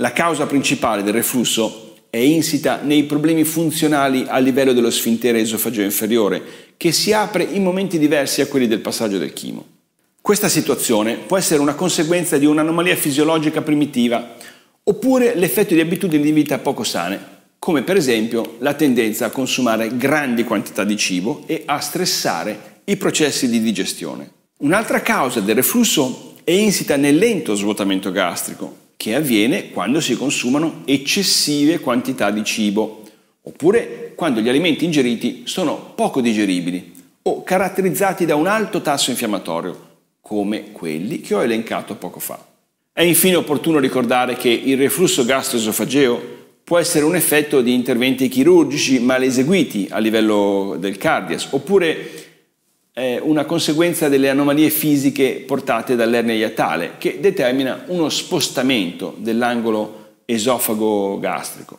La causa principale del reflusso è insita nei problemi funzionali a livello dello sfintere esofageo inferiore, che si apre in momenti diversi a quelli del passaggio del chimo. Questa situazione può essere una conseguenza di un'anomalia fisiologica primitiva, oppure l'effetto di abitudini di vita poco sane, come per esempio la tendenza a consumare grandi quantità di cibo e a stressare i processi di digestione. Un'altra causa del reflusso è insita nel lento svuotamento gastrico, che avviene quando si consumano eccessive quantità di cibo, oppure quando gli alimenti ingeriti sono poco digeribili o caratterizzati da un alto tasso infiammatorio, come quelli che ho elencato poco fa. È infine opportuno ricordare che il reflusso gastroesofageo può essere un effetto di interventi chirurgici mal eseguiti a livello del cardias, oppure eh, una conseguenza delle anomalie fisiche portate dall'ernia iatale, che determina uno spostamento dell'angolo esofago gastrico.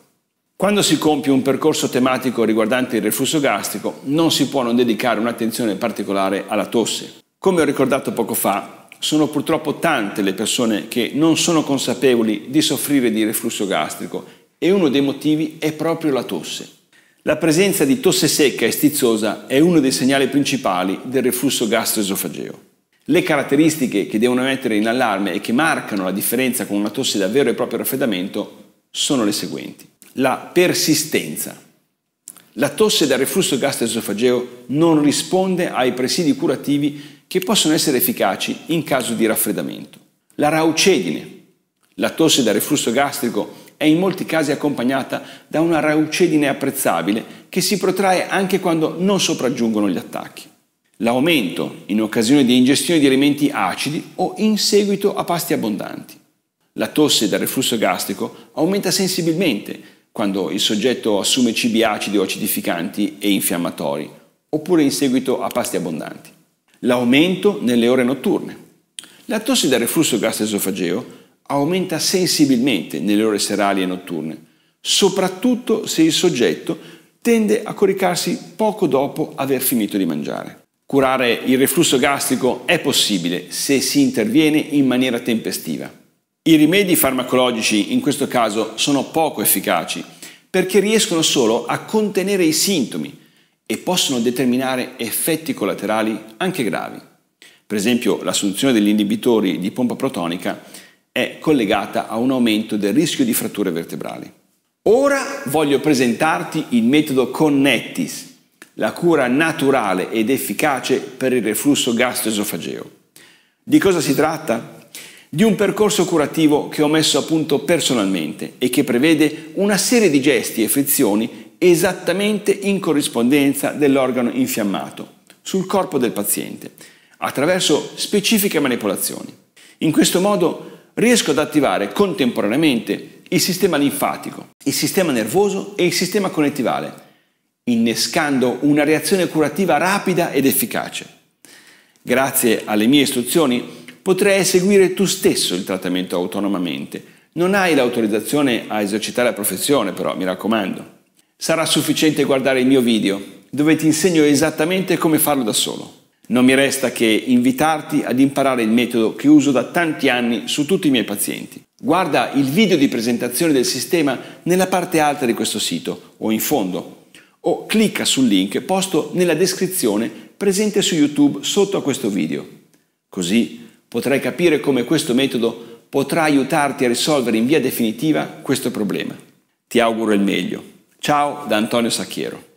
Quando si compie un percorso tematico riguardante il reflusso gastrico, non si può non dedicare un'attenzione particolare alla tosse. Come ho ricordato poco fa, sono purtroppo tante le persone che non sono consapevoli di soffrire di reflusso gastrico e uno dei motivi è proprio la tosse. La presenza di tosse secca e stizzosa è uno dei segnali principali del reflusso gastroesofageo. Le caratteristiche che devono mettere in allarme e che marcano la differenza con una tosse da vero e proprio raffreddamento sono le seguenti. La persistenza. La tosse da reflusso gastroesofageo non risponde ai presidi curativi che possono essere efficaci in caso di raffreddamento. La raucedine. La tosse da reflusso gastrico è in molti casi accompagnata da una raucedine apprezzabile che si protrae anche quando non sopraggiungono gli attacchi. L'aumento in occasione di ingestione di alimenti acidi o in seguito a pasti abbondanti. La tosse dal reflusso gastrico aumenta sensibilmente quando il soggetto assume cibi acidi o acidificanti e infiammatori, oppure in seguito a pasti abbondanti. L'aumento nelle ore notturne. La tosse dal reflusso gastroesofageo aumenta sensibilmente nelle ore serali e notturne, soprattutto se il soggetto tende a coricarsi poco dopo aver finito di mangiare. Curare il reflusso gastrico è possibile se si interviene in maniera tempestiva. I rimedi farmacologici in questo caso sono poco efficaci perché riescono solo a contenere i sintomi e possono determinare effetti collaterali anche gravi. Per esempio l'assunzione degli inibitori di pompa protonica è collegata a un aumento del rischio di fratture vertebrali. Ora voglio presentarti il metodo Connectis, la cura naturale ed efficace per il reflusso gastroesofageo. Di cosa si tratta? Di un percorso curativo che ho messo a punto personalmente e che prevede una serie di gesti e frizioni esattamente in corrispondenza dell'organo infiammato sul corpo del paziente attraverso specifiche manipolazioni. In questo modo riesco ad attivare contemporaneamente il sistema linfatico, il sistema nervoso e il sistema connettivale, innescando una reazione curativa rapida ed efficace. Grazie alle mie istruzioni potrai eseguire tu stesso il trattamento autonomamente. Non hai l'autorizzazione a esercitare la professione, però, mi raccomando. Sarà sufficiente guardare il mio video, dove ti insegno esattamente come farlo da solo. Non mi resta che invitarti ad imparare il metodo che uso da tanti anni su tutti i miei pazienti. Guarda il video di presentazione del sistema nella parte alta di questo sito o in fondo o clicca sul link posto nella descrizione presente su YouTube sotto a questo video. Così potrai capire come questo metodo potrà aiutarti a risolvere in via definitiva questo problema. Ti auguro il meglio. Ciao da Antonio Sacchiero.